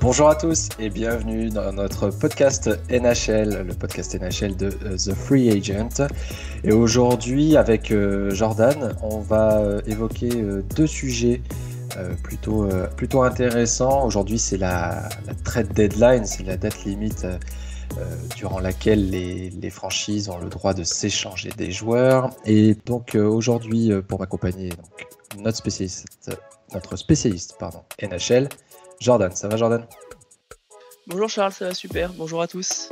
Bonjour à tous et bienvenue dans notre podcast NHL, le podcast NHL de euh, The Free Agent. Et aujourd'hui, avec euh, Jordan, on va euh, évoquer deux sujets euh, euh, plutôt, intéressant. Aujourd'hui, c'est la, trade deadline, c'est la date limite euh, durant laquelle les, franchises ont le droit de s'échanger des joueurs. Et donc aujourd'hui, pour m'accompagner, notre spécialiste, notre spécialiste pardon, NHL, Jordan. Ça va Jordan Bonjour Charles, ça va super. Bonjour à tous.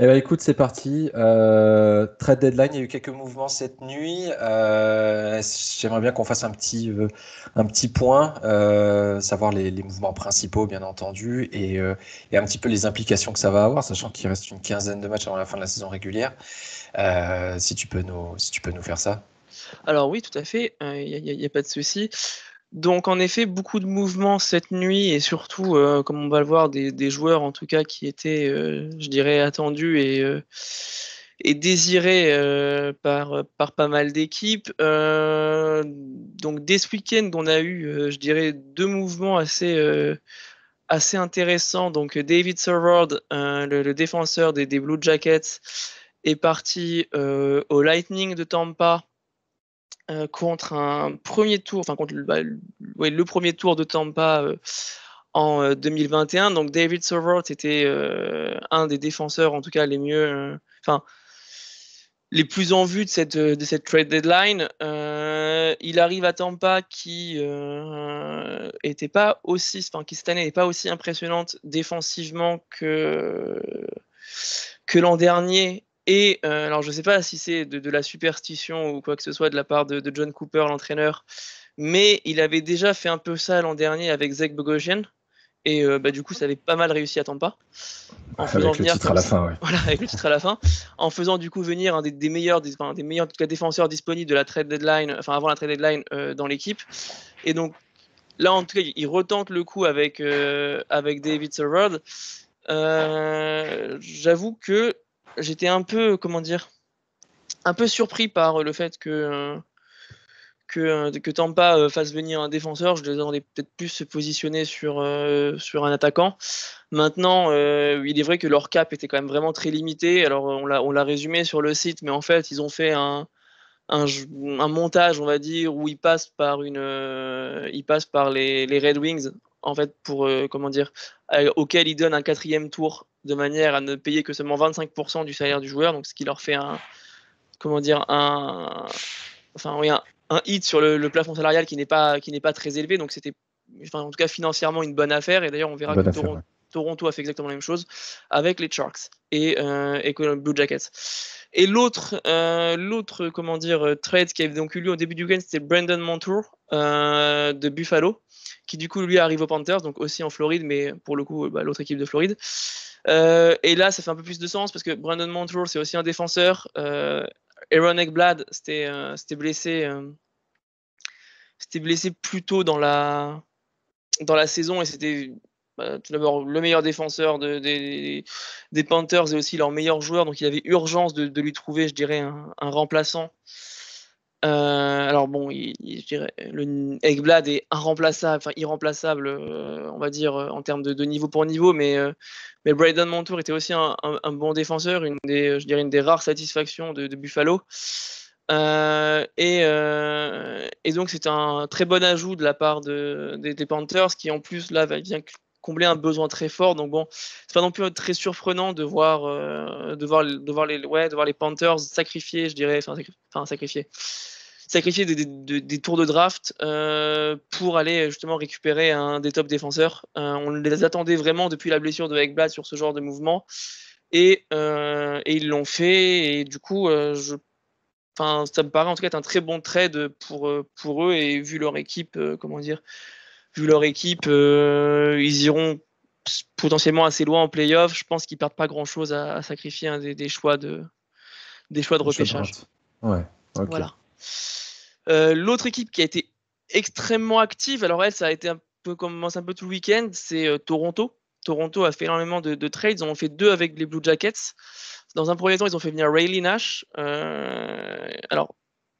Eh ben, écoute, c'est parti. Euh, trade deadline, il y a eu quelques mouvements cette nuit. Euh, J'aimerais bien qu'on fasse un petit, euh, un petit point, euh, savoir les, les, mouvements principaux, bien entendu, et, euh, et, un petit peu les implications que ça va avoir, sachant qu'il reste une quinzaine de matchs avant la fin de la saison régulière. si, tu peux nous, si tu peux nous faire ça. Alors oui, tout à fait, il n'y a, a, pas de souci. Donc en effet, beaucoup de mouvements cette nuit et surtout, euh, comme on va le voir, des, joueurs en tout cas qui étaient, euh, je dirais, attendus et, euh, et désirés par, par pas mal d'équipes. donc dès ce week-end, on a eu, je dirais, deux mouvements assez, assez intéressants. Donc David Serrard, le, défenseur des, Blue Jackets, est parti au Lightning de Tampa euh, contre un premier tour, enfin contre le, bah, premier tour de Tampa euh, en 2021. Euh, Donc David Sorort était un des défenseurs, en tout cas les mieux, enfin les plus en vue de cette, trade deadline. il arrive à Tampa qui était pas aussi, enfin qui cette année n'est pas aussi impressionnante défensivement que que l'an dernier et euh, alors, je ne sais pas si c'est de, la superstition ou quoi que ce soit de la part de, John Cooper, l'entraîneur, mais il avait déjà fait un peu ça l'an dernier avec Zach Bogosian. Et euh, bah, du coup, ça avait pas mal réussi à pas. En avec faisant à la fin, Voilà, avec le titre à la fin. En faisant du coup venir un des, meilleurs, des, meilleurs défenseurs disponibles de la trade deadline, enfin avant la trade deadline euh, dans l'équipe. Et donc là, en tout cas, il retente le coup avec, avec David Servard. J'avoue que j'étais un peu, comment dire, un peu surpris par euh, le fait que euh, euh, que, Tampa fasse venir un défenseur. Je les attendais peut-être plus se positionner sur, sur un attaquant. Maintenant, il est vrai que leur cap était quand même vraiment très limité. Alors, on l'a résumé sur le site, mais en fait, ils ont fait un, montage, on va dire, où ils passent par, une, ils par les, Red Wings en fait, pour, euh, comment dire, euh, auquel ils donnent un quatrième tour de manière à ne payer que seulement 25% du salaire du joueur, donc ce qui leur fait un, comment dire, un, enfin, un, hit sur le, plafond salarial qui n'est pas, qui n'est pas très élevé, donc c'était, en tout cas financièrement une bonne affaire, et d'ailleurs on verra que Toronto, a fait exactement la même chose avec les Sharks et, euh, Blue Jackets. Et l'autre, euh, l'autre comment dire, trade qui avait donc eu lieu au début du game, c'était Brandon Montour de Buffalo, qui du coup lui arrive aux Panthers, donc aussi en Floride, mais pour le coup bah, l'autre équipe de Floride. Euh, et là, ça fait un peu plus de sens parce que Brandon Montreux, c'est aussi un défenseur. Euh, Aaron Eckblad, c'était euh, blessé, c'était blessé plus tôt dans la, dans la saison et c'était bah, tout d'abord le meilleur défenseur de, des, Panthers et aussi leur meilleur joueur, donc il y avait urgence de, lui trouver, je dirais, un remplaçant. Euh, alors bon, je dirais, le Eggblad est irremplaçable, enfin irremplaçable, euh, on va dire euh, en termes de, niveau pour niveau, mais Braden Montour était aussi un, bon défenseur, une des, je dirais, une des rares satisfactions de, Buffalo. Et, donc c'est un très bon ajout de la part de, des, Panthers qui en plus là vient combler un besoin très fort. Donc bon, c'est pas non plus très surprenant de voir, euh, de voir, de voir les, ouais, de voir les Panthers sacrifier, je dirais, enfin, sacrifier, sacrifier, des, tours de draft euh, pour aller justement récupérer un des top défenseurs. Euh, on les attendait vraiment depuis la blessure de Ekblad sur ce genre de mouvement et, et ils l'ont fait et du coup je Enfin, ça me paraît en tout cas être un très bon trade pour, pour eux et vu leur équipe, comment dire, vu leur équipe, euh, ils iront potentiellement assez loin en playoff. Je pense qu'ils perdent pas grand chose à, sacrifier hein, des, choix de des choix de repêchage. Voilà. Euh, l'autre équipe qui a été extrêmement active, alors elle, ça a été un peu commence un peu tout le week-end, c'est euh, Toronto. Toronto a fait énormément de, trades. Ils en ont fait deux avec les Blue Jackets. Dans un premier temps, ils ont fait venir Rayleigh Nash. alors,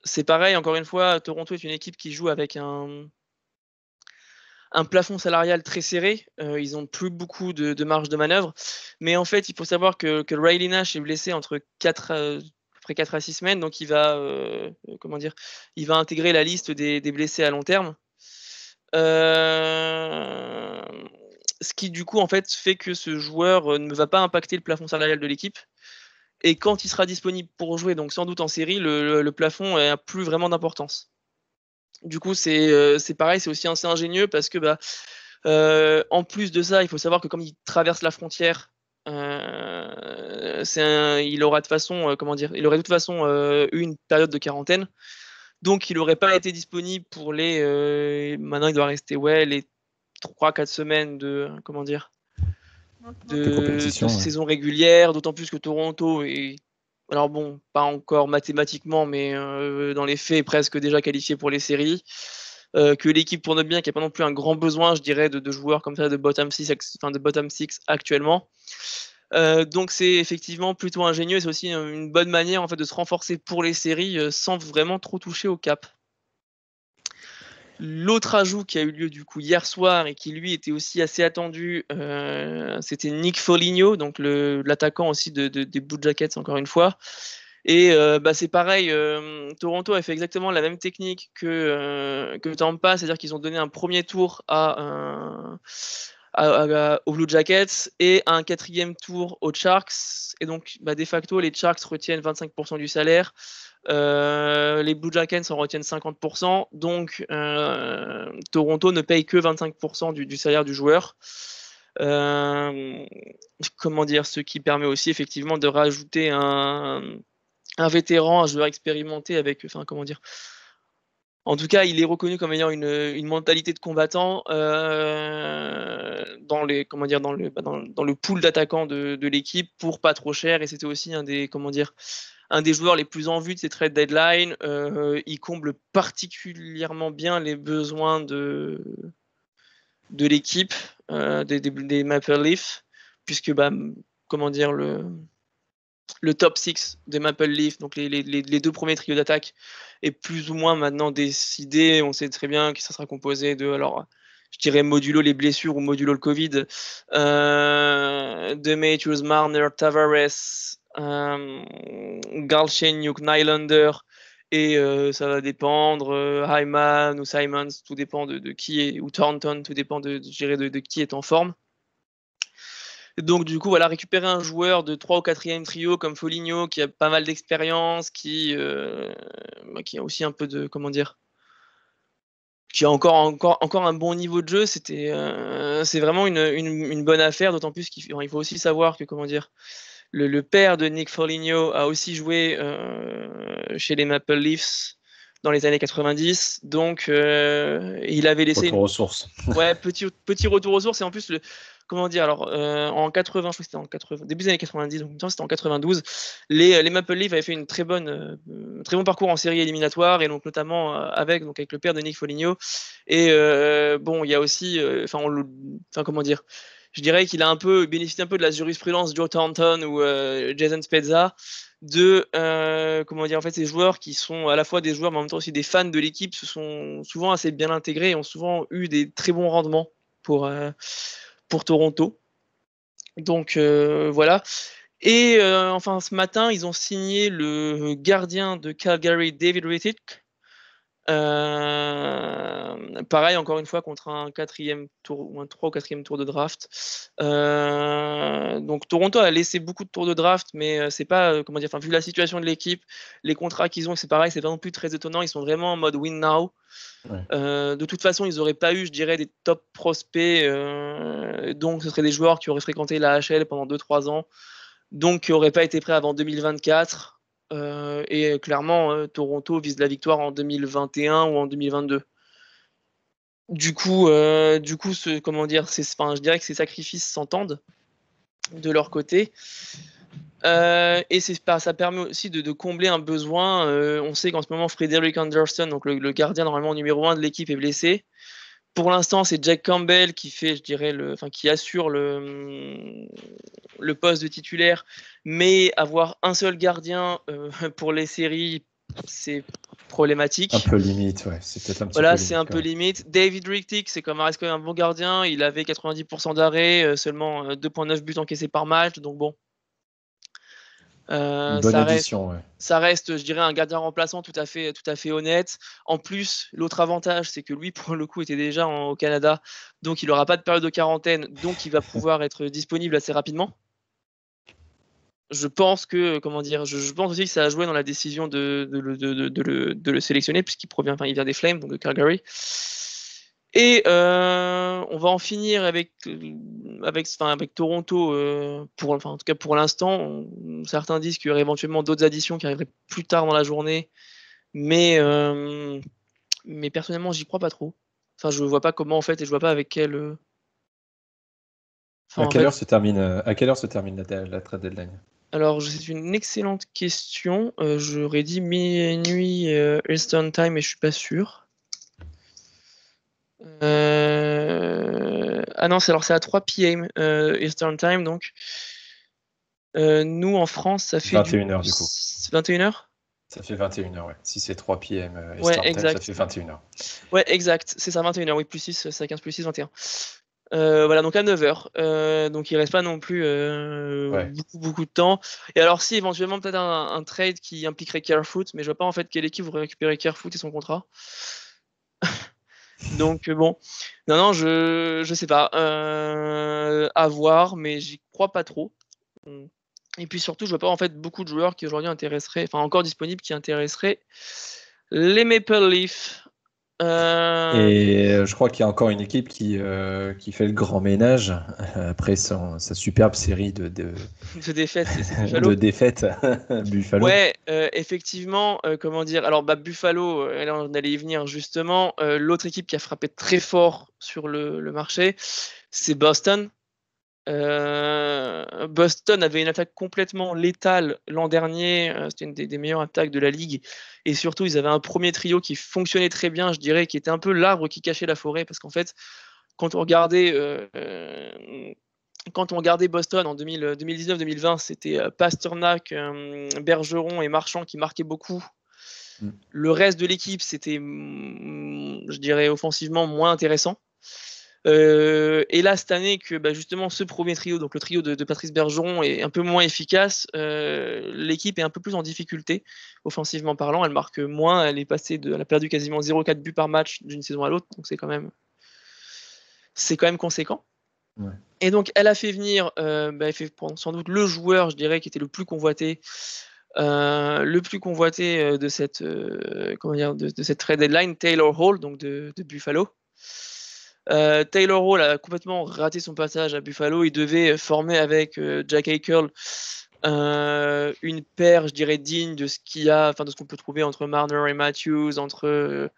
c'est pareil, encore une fois, Toronto est une équipe qui joue avec un, un plafond salarial très serré. Euh, ils n'ont plus beaucoup de, marge de manœuvre. Mais en fait, il faut savoir que, Riley Nash est blessé entre 4 euh, à, après à 6 semaines. Donc, il va, euh, comment dire, il va intégrer la liste des, blessés à long terme. ce qui, du coup, en fait, fait que ce joueur ne va pas impacter le plafond salarial de l'équipe. Et quand il sera disponible pour jouer, donc sans doute en série, le, le plafond n'a plus vraiment d'importance. Du coup, euh, c'est pareil, c'est aussi assez ingénieux parce que, bah, euh, en plus de ça, il faut savoir que comme il traverse la frontière, euh, il aura de façon, comment dire, il aurait de toute façon eu une période de quarantaine. Donc, il n'aurait pas été disponible pour les. maintenant, il doit rester ouais, les 3-4 semaines de. Comment dire saison régulière, d'autant plus que Toronto est alors bon, pas encore mathématiquement, mais euh, dans les faits, presque déjà qualifié pour les séries. Euh, que l'équipe tourne bien, qui n'y a pas non plus un grand besoin, je dirais, de, joueurs comme ça de bottom 6, de bottom six actuellement. Euh, donc c'est effectivement plutôt ingénieux et c'est aussi une bonne manière en fait de se renforcer pour les séries sans vraiment trop toucher au cap. L'autre ajout qui a eu lieu du coup hier soir et qui lui était aussi assez attendu, euh, c'était Nick Foligno, donc l'attaquant aussi de, des Blue Jackets encore une fois. Et euh, bah, c'est pareil, euh, Toronto a fait exactement la même technique que, que Tampa, c'est-à-dire qu'ils ont donné un premier tour à, au aux Blue Jackets et un quatrième tour aux Sharks. Et donc, bah, de facto, les Sharks retiennent 25% du salaire. Euh, les Blue Jackets en retiennent 50%. Donc, euh, Toronto ne paye que 25% du, salaire du joueur. Euh, comment dire, ce qui permet aussi effectivement de rajouter un, un vétéran, un joueur expérimenté avec, enfin, comment dire, en tout cas, il est reconnu comme ayant une, mentalité de combattant euh, bah, dans le pool d'attaquants de, l'équipe pour pas trop cher. Et c'était aussi un des joueurs les plus en vue de ces trade deadline. Euh, il comble particulièrement bien les besoins de l'équipe euh, des, des, Maple Leafs puisque bah, comment dire le le top 6 de Maple Leaf, donc les, deux premiers trios d'attaque, est plus ou moins maintenant décidé. On sait très bien que ça sera composé de, alors, je dirais modulo les blessures ou modulo le Covid, euh, de Matthews, Marner, Tavares, euh, Galchenyuk, Nylander, et euh, ça va dépendre, euh, Hyman ou Simons, tout dépend de, qui est, ou Thornton, tout dépend de, de qui est en forme. Donc, du coup, voilà, récupérer un joueur de 3 ou 4e trio comme Foligno, qui a pas mal d'expérience, qui, euh, bah, qui a aussi un peu de. Comment dire qui a encore, encore, encore un bon niveau de jeu, c'était, euh, c'est vraiment une, bonne affaire, d'autant plus qu'il faut aussi savoir que, comment dire, le, père de Nick Foligno a aussi joué euh, chez les Maple Leafs dans les années 90. Donc, il avait laissé. Retour aux sources. ouais, petit, petit retour aux sources. Et en plus, le, comment dire, alors euh, en 80, je crois que c'était en 80, début des années 90, donc c'était en 92, les, euh, les Maple Leafs avaient fait une très bonne, euh, très bon parcours en série éliminatoire et donc notamment avec, donc avec le père de Nick Foligno. Et bon, il y a aussi, enfin, comment dire, je dirais qu'il a un peu bénéficié un peu de la jurisprudence Joe Thornton ou Jason Spezza de comment dire en fait ces joueurs qui sont à la fois des joueurs mais en même temps aussi des fans de l'équipe se sont souvent assez bien intégrés et ont souvent eu des très bons rendements pour pour Toronto. Donc euh, voilà. Et euh, enfin, ce matin, ils ont signé le gardien de Calgary, David Rittich, euh, pareil, encore une fois, contre un quatrième tour ou un 3 ou quatrième tour de draft. Euh, donc Toronto a laissé beaucoup de tours de draft, mais euh, c'est pas, comment dire, vu la situation de l'équipe, les contrats qu'ils ont, c'est pareil, c'est vraiment plus très étonnant. Ils sont vraiment en mode win now. de toute façon, ils n'auraient pas eu, je dirais, des top prospects. donc ce seraient des joueurs qui auraient fréquenté la HL pendant 2-3 ans, donc qui n'auraient pas été prêts avant 2024. Euh, et euh, clairement, euh, Toronto vise la victoire en 2021 ou en 2022. Du coup, du coup comment dire, je dirais que ces sacrifices s'entendent de leur côté. et ça permet aussi de, combler un besoin. on sait qu'en ce moment, Frederick Anderson, donc le, gardien normalement numéro 1 de l'équipe, est blessé pour l'instant, c'est Jack Campbell qui fait, je dirais, le, enfin, qui assure le, le poste de titulaire. Mais avoir un seul gardien euh, pour les séries, c'est problématique. Un peu limite, ouais. C'est peut-être un petit Voilà, c'est un peu limite. David Rictic, c'est comme quand même un bon gardien. Il avait 90% d'arrêt, euh, seulement 2,9 euh, buts encaissés par match. Donc bon, euh, ça, reste, ça reste, je dirais, un gardien remplaçant tout à fait, tout à fait honnête. En plus, l'autre avantage, c'est que lui, pour le coup, était déjà au Canada, donc il n'aura pas de période de quarantaine, donc il va pouvoir être disponible assez rapidement. Je pense que, comment dire, je, pense aussi que ça a joué dans la décision de, de, le, sélectionner, puisqu'il provient, enfin, il vient des Flames, donc de Calgary. Et euh, on va en finir avec, euh, avec, avec Toronto, euh, pour, en tout cas pour l'instant. Certains disent qu'il y aurait éventuellement d'autres additions qui arriveraient plus tard dans la journée, mais, euh, mais personnellement, j'y crois pas trop. Enfin, je ne vois pas comment en fait, et je vois pas avec quelle. à, quelle heure se termine, à quelle heure se termine la, la trade deadline alors, c'est une excellente question. J'aurais dit minuit Eastern Time, et je suis pas sûr. Euh... Ah non, c'est alors c'est à 3 p.m. Euh, Eastern Time donc. Euh, nous en France, ça fait 21h du, coup. 21h Ça fait 21h, ouais. Si c'est 3 p.m. Euh, Eastern Time, ça fait 21h. Ouais, exact. C'est ça, 21h. Oui, plus 6, c'est 15 plus 6, 21. voilà, donc à 9h. donc il reste pas non plus beaucoup, beaucoup de temps. Et alors, si éventuellement, peut-être un, trade qui impliquerait Carefoot, mais je vois pas en fait quelle équipe vous récupérer Carefoot et son contrat. Donc euh, bon, non, non, je, sais pas. Euh, à voir, mais j'y crois pas trop. Et puis surtout, je vois pas en fait beaucoup de joueurs qui aujourd'hui intéresseraient, enfin encore disponibles, qui intéresseraient les Maple Leafs. Euh, Et je crois qu'il y a encore une équipe qui, euh, qui fait le grand ménage euh, après sa superbe série de, de... de défaites. de Buffalo. Ouais, effectivement, comment dire Alors, bah, Buffalo, on allait y venir justement. L'autre équipe qui a frappé très fort sur le, le marché, c'est Boston. Euh, Boston avait une attaque complètement létale l'an dernier. Euh, c'était une des, meilleures attaques de la ligue. Et surtout, ils avaient un premier trio qui fonctionnait très bien, je dirais, qui était un peu l'arbre qui cachait la forêt. Parce qu'en fait, quand on regardait. Euh, Boston en 2019-2020, c'était Pasternak, Bergeron et Marchand qui marquaient beaucoup. Mm. Le reste de l'équipe, c'était, mm, je dirais, offensivement moins intéressant. Euh, et là, cette année, que bah, justement ce premier trio, donc le trio de, Patrice Bergeron, est un peu moins efficace, euh, l'équipe est un peu plus en difficulté, offensivement parlant. Elle marque moins, elle est passée de, elle a perdu quasiment 0,4 buts par match d'une saison à l'autre, donc c'est quand même, c'est quand même conséquent. Et donc, elle a fait venir, euh, bah, elle fait sans doute le joueur, je dirais, qui était le plus convoité, le plus convoité de cette, comment dire, de, cette trade deadline, Taylor Hall, donc de, de Buffalo. Euh, Taylor Hall a complètement raté son passage à Buffalo. Il devait former avec euh, Jack Eichel euh, une paire, je dirais, digne de ce qu'il y a, enfin de ce qu'on peut trouver entre Marner et Matthews, entre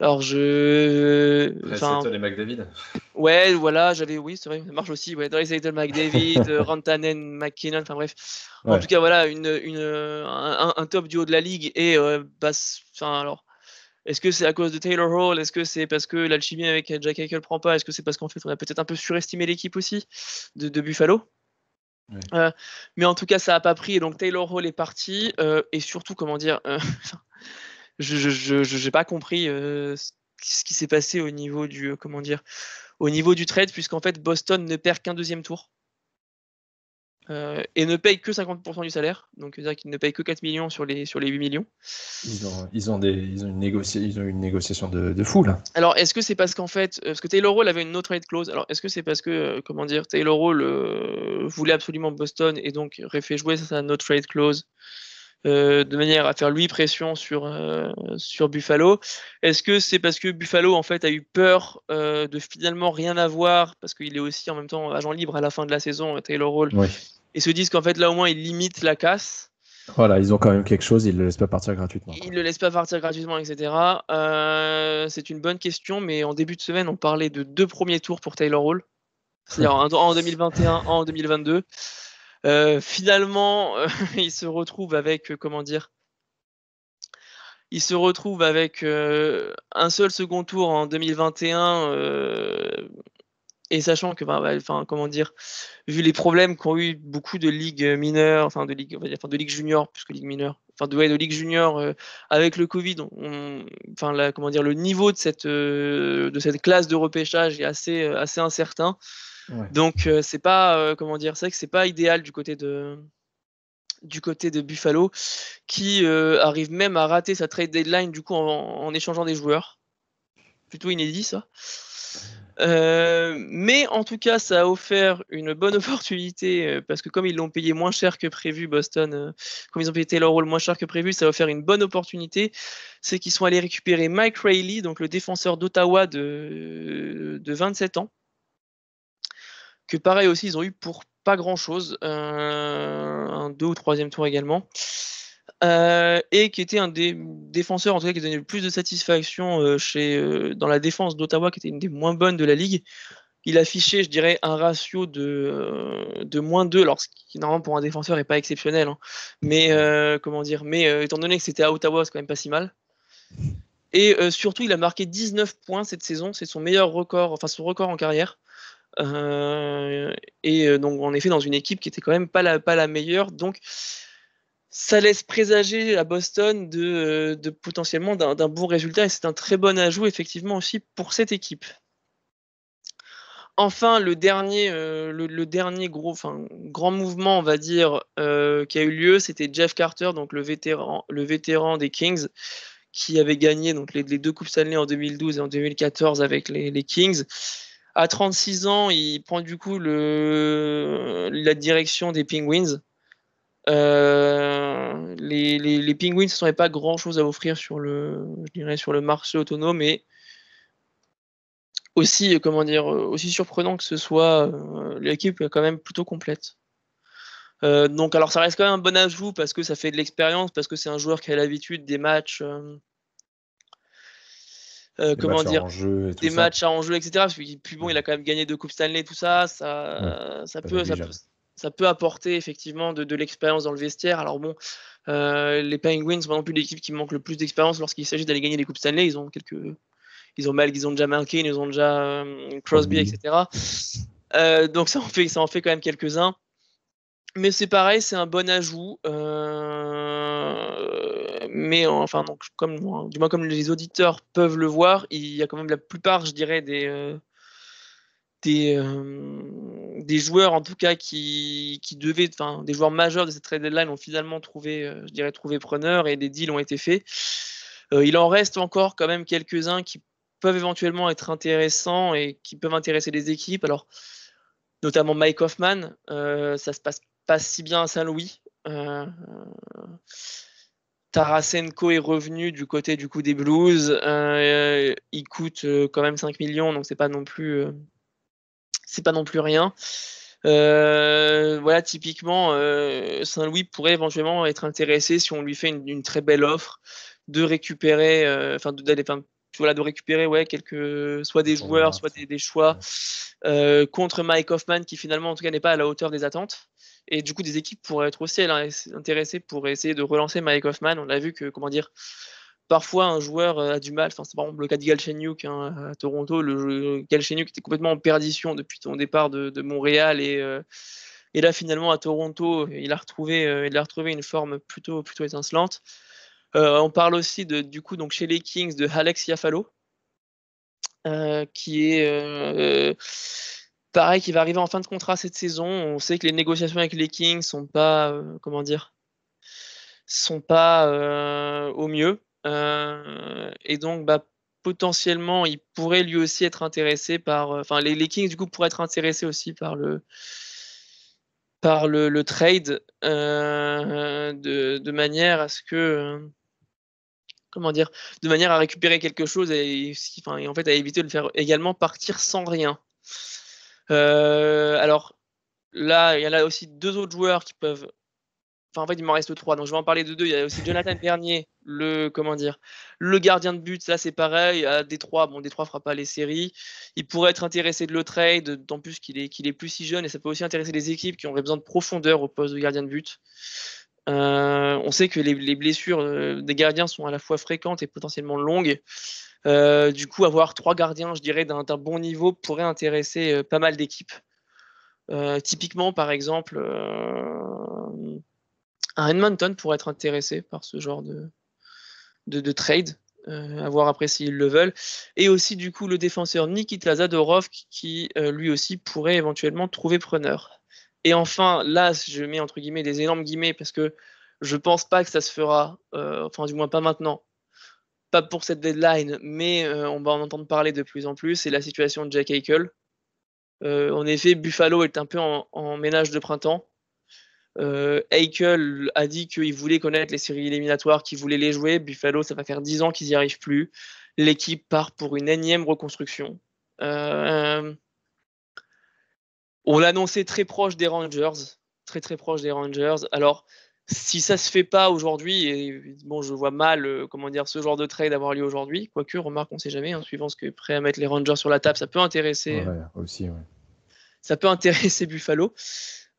alors je. enfin et McDavid. Ouais, voilà, j'avais. Oui, c'est vrai, ça marche aussi. Ouais, Dreisaitl, McDavid, Rantanen, McKinnon, enfin bref. En tout cas, voilà, une, une un, top duo de la ligue et Enfin, alors, est-ce que c'est à cause de Taylor Hall Est-ce que c'est parce que l'alchimie avec Jack Eichel prend pas Est-ce que c'est parce qu'en fait on a peut-être un peu surestimé l'équipe aussi de, Buffalo euh, mais en tout cas, ça a pas pris. donc Taylor Hall est parti. Euh, et surtout, comment dire, euh, je n'ai pas compris ce qui s'est passé au niveau du comment dire, au niveau du trade, puisqu'en fait Boston ne perd qu'un deuxième tour. Euh, et ne paye que 50% du salaire. Donc, c'est-à-dire qu'ils ne paye que 4 millions sur les, sur les 8 millions. Ils ont, ils ont, des, une, négoci ils ont une négociation de, de fou, là. Alors, est-ce que c'est parce qu'en fait, euh, parce que Taylor Hall avait une no trade clause, alors est-ce que c'est parce que, euh, comment dire, Taylor Hall voulait absolument Boston et donc refait jouer sa no trade clause de manière à faire lui pression sur, sur Buffalo. Est-ce que c'est parce que Buffalo en fait a eu peur de finalement rien avoir parce qu'il est aussi en même temps agent libre à la fin de la saison Taylor Hall oui et se disent qu'en fait là au moins ils limitent la casse. Voilà, ils ont quand même quelque chose, ils ne le laissent pas partir gratuitement. Ils ne le laissent pas partir gratuitement, etc. Euh, c'est une bonne question, mais en début de semaine, on parlait de deux premiers tours pour Taylor Hall, c'est-à-dire en 2021, en 2022. Euh, finalement, ils il se retrouve avec, euh, comment dire, il se retrouve avec un seul second tour en 2021 et sachant que, bah, enfin, comment dire, vu les problèmes qu'ont eu beaucoup de ligues euh, mineures, enfin de ligues, de ligue juniors, puisque ligue ligues enfin de, ouais, de ligues juniors euh, avec le Covid, enfin comment dire, le niveau de cette euh, de cette classe de repêchage est assez assez incertain. Donc c'est pas, comment dire, c'est que c'est pas idéal du côté de du côté de Buffalo, qui arrive même à rater sa trade deadline du coup en, en échangeant des joueurs. Plutôt inédit ça. Euh, mais en tout cas, ça a offert une bonne opportunité euh, parce que comme ils l'ont payé moins cher que prévu, Boston, euh, comme ils ont payé leur rôle moins cher que prévu, ça a offert une bonne opportunité. C'est qu'ils sont allés récupérer Mike Rayleigh, donc le défenseur d'Ottawa de, de 27 ans, que pareil aussi, ils ont eu pour pas grand chose, un deux ou troisième tour également. Euh, et qui était un des défenseurs, en tout cas, qui donnait le plus de satisfaction euh, chez, euh, dans la défense d'Ottawa, qui était une des moins bonnes de la ligue. Il affichait, je dirais, un ratio de, de moins 2, alors ce qui, normalement, pour un défenseur, n'est pas exceptionnel. Hein. mais, comment dire, mais étant donné que c'était à Ottawa, c'est quand même pas si mal. Et surtout, il a marqué 19 points cette saison. C'est son meilleur record, enfin son record en carrière. et donc, en effet, dans une équipe qui était quand même pas la, pas la meilleure. Donc, ça laisse présager à Boston de, euh, potentiellement d'un bon résultat et c'est un très bon ajout effectivement aussi pour cette équipe. Enfin, le dernier, euh, le, dernier gros, enfin, grand mouvement, on va dire, euh, qui a eu lieu, c'était Jeff Carter, donc le vétéran, le vétéran des Kings, qui avait gagné donc, les, deux Coupes Stanley en 2012 et en 2014 avec les, Kings, à 36 ans, il prend du coup la direction des Penguins. Euh, les, les, ne Penguins pas grand chose à offrir sur le, marché autonome et aussi, euh, comment dire, euh, aussi surprenant que ce soit, l'équipe est quand même plutôt complète. donc, alors, ça reste quand même un bon ajout parce que ça fait de l'expérience, parce que c'est un joueur qui a l'habitude des matchs. comment dire, des matchs à enjeu, etc. Parce que, puis bon, il a quand même gagné deux coupes Stanley, tout ça, ça, peut, ça, peut, ça peut apporter effectivement de, l'expérience dans le vestiaire. Alors bon, euh, les Penguins, sont pas non plus l'équipe qui manque le plus d'expérience lorsqu'il s'agit d'aller gagner les Coupes Stanley. Ils ont quelques. Ils ont mal, ils ont déjà Malkin, ils ont déjà euh, Crosby, mmh. etc. Euh, donc ça en fait, ça en fait quand même quelques-uns. Mais c'est pareil, c'est un bon ajout. mais enfin, donc, comme, du moins comme les auditeurs peuvent le voir, il y a quand même la plupart, je dirais, des, des des joueurs en tout cas qui, devaient, enfin des joueurs majeurs de cette trade deadline ont finalement trouvé, euh, je dirais, trouvé preneur et des deals ont été faits. Euh, il en reste encore quand même quelques-uns qui peuvent éventuellement être intéressants et qui peuvent intéresser les équipes. Alors, notamment Mike Hoffman, euh, ça se passe pas si bien à Saint-Louis. Tarasenko est revenu du côté du coup des Blues. il coûte quand même 5 millions, donc c'est pas non plus c'est pas non plus rien. Euh, voilà, typiquement, euh, Saint-Louis pourrait éventuellement être intéressé si on lui fait une, très belle offre de récupérer, euh, enfin voilà, de récupérer ouais quelques, soit des joueurs, soit des, choix contre Mike Hoffman qui finalement en tout cas n'est pas à la hauteur des attentes. Et du coup, des équipes pourraient être aussi intéressées pour essayer de relancer Mike Hoffman. On a vu que comment dire, Parfois, un joueur euh, a du mal. Enfin, c'est par exemple le cas de Galchenyuk hein, à Toronto. Le Galchenyuk était complètement en perdition depuis son départ de, Montréal euh, et, là finalement à Toronto, il a retrouvé, euh, il a retrouvé une forme plutôt plutôt étincelante. on parle aussi de, du coup donc chez les Kings de Alex Yafalo, qui est pareil, qui va arriver en fin de contrat cette saison. On sait que les négociations avec les Kings sont pas comment dire sont pas au mieux. Euh, et donc, bah, potentiellement, il pourrait lui aussi être intéressé par. Euh, enfin, les, Kings, du coup, pourraient être intéressés aussi par le, par le, trade euh, de, manière à ce que. comment dire De manière à récupérer quelque chose et, en fait à éviter de le faire également partir sans rien. alors là, il y a là aussi deux autres joueurs qui peuvent en fait, il m'en reste trois, donc je vais en parler de deux. Il y a aussi Jonathan Bernier, le comment dire, le gardien de but. ça c'est pareil. À Détroit, bon, Détroit fera pas les séries. Il pourrait être intéressé de le trade, d'autant plus qu'il est, qu'il est plus si jeune et ça peut aussi intéresser les équipes qui auraient besoin de profondeur au poste de gardien de but. Euh, on sait que les, blessures euh, des gardiens sont à la fois fréquentes et potentiellement longues. Euh, du coup, avoir trois gardiens, je dirais, d'un bon niveau pourrait intéresser pas mal d'équipes. typiquement, par exemple, un Edmonton pour être intéressé par ce genre de, de, trade. avoir euh, à voir après s'ils le veulent. Et aussi, du coup, le défenseur Nikita Zadorov qui, euh, lui aussi, pourrait éventuellement trouver preneur. Et enfin, là, je mets entre guillemets des énormes guillemets parce que je pense pas que ça se fera, euh, enfin, du moins pas maintenant, pas pour cette deadline, mais on va en entendre parler de plus en plus. C'est la situation de Jack Eichel. en effet, Buffalo est un peu en ménage de printemps. Euh, a dit qu'il voulait connaître les séries éliminatoires, qu'il voulait les jouer. Buffalo, ça va faire 10 ans qu'ils n'y arrivent plus. L'équipe part pour une énième reconstruction. Euh, on l'annonçait très proche des Rangers. Très très proche des Rangers. Alors, si ça se fait pas aujourd'hui, et bon, je vois mal euh, comment dire ce genre de trade avoir lieu aujourd'hui. Quoique, remarque, on sait jamais. En hein, suivant ce que prêt à mettre les Rangers sur la table, ça peut intéresser. aussi, Ça peut intéresser Buffalo.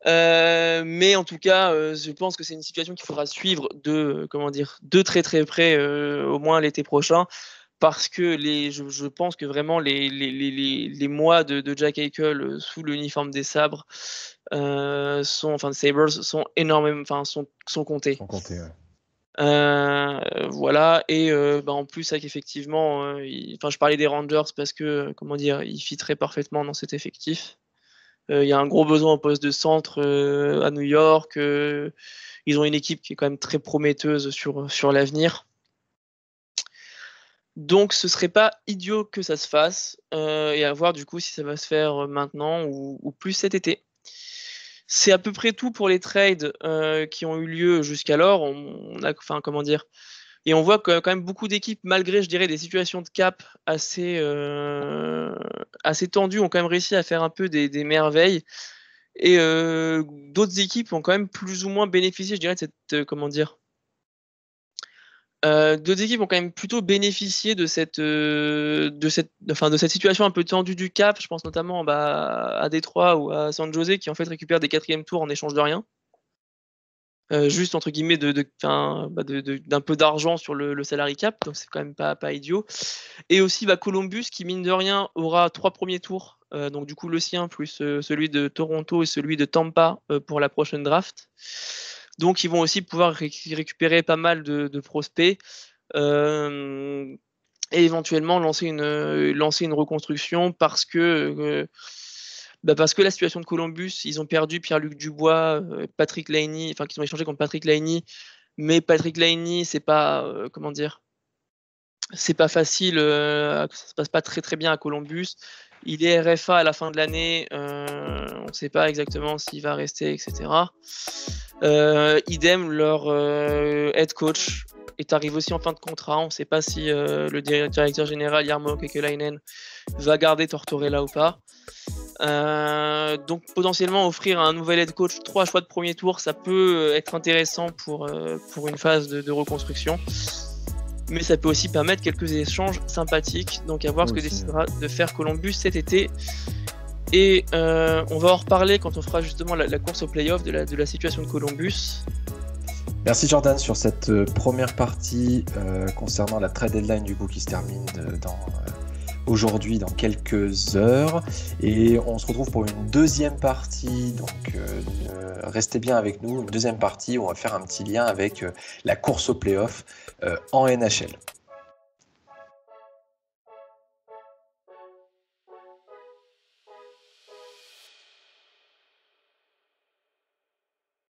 Euh, mais en tout cas, euh, je pense que c'est une situation qu'il faudra suivre de, comment dire, de très très près, euh, au moins l'été prochain, parce que les, je, pense que vraiment les, les, les, les mois de, Jack Eichel sous l'uniforme des sabres, sont, enfin, Sabres, sont énormément, enfin, sont, sont comptés. comptés voilà, et bah, en plus, avec effectivement, enfin, je parlais des Rangers parce que, comment dire, ils très parfaitement dans cet effectif. Euh, il y a un gros besoin au poste de centre euh, à New York. Euh, ils ont une équipe qui est quand même très prometteuse sur, l'avenir. Donc ce ne serait pas idiot que ça se fasse et à voir du coup si ça va se faire maintenant ou, plus cet été. C'est à peu près tout pour les trades qui ont eu lieu jusqu'alors. on, a, enfin comment dire, et on voit que, quand même beaucoup d'équipes, malgré, je dirais, des situations de cap assez, euh, assez tendues, ont quand même réussi à faire un peu des, merveilles. Et euh, d'autres équipes ont quand même plus ou moins bénéficié, je dirais, de cette. Euh, comment dire D'autres équipes ont quand même plutôt bénéficié de cette, de, cette, de cette situation un peu tendue du cap. Je pense notamment bah, à Détroit ou à San José qui en fait récupèrent des quatrièmes tours en échange de rien. Euh, juste entre guillemets bah, de, d'un peu d'argent sur le, le, salary cap, donc c'est quand même pas, pas idiot. Et aussi bah, Columbus qui mine de rien aura trois premiers tours, euh, donc du coup le sien plus euh, celui de Toronto et celui de Tampa pour la prochaine draft. Donc ils vont aussi pouvoir récupérer pas mal de, de prospects et éventuellement lancer une, lancer une reconstruction parce que bah, parce que la situation de Columbus, ils ont perdu Pierre-Luc Dubois, euh, Patrick Lainy, enfin, qu'ils ont échangé contre Patrick Lainy, Mais Patrick Laney, c'est pas. Euh, comment dire C'est pas facile. Euh, ça se passe pas très très bien à Columbus. Il est RFA à la fin de l'année. on ne sait pas exactement s'il va rester, etc. idem, leur head coach est arrivé aussi en fin de contrat. On ne sait pas si le directeur général et Kekelainen va garder Tortorella ou pas. Euh, donc potentiellement offrir un nouvel head coach trois choix de premier tour, ça peut euh, être intéressant pour, euh, pour une phase de, reconstruction. Mais ça peut aussi permettre quelques échanges sympathiques. Donc à voir ce que décidera de faire Columbus cet été. Et on va en reparler quand on fera justement la, course au playoff de la, de la situation de Columbus. Merci Jordan sur cette première partie concernant la trade deadline du coup qui se termine dans aujourd'hui dans quelques heures. Et on se retrouve pour une deuxième partie. Donc euh, euh, restez bien avec nous. Une deuxième partie on va faire un petit lien avec euh, la course au playoff en NHL.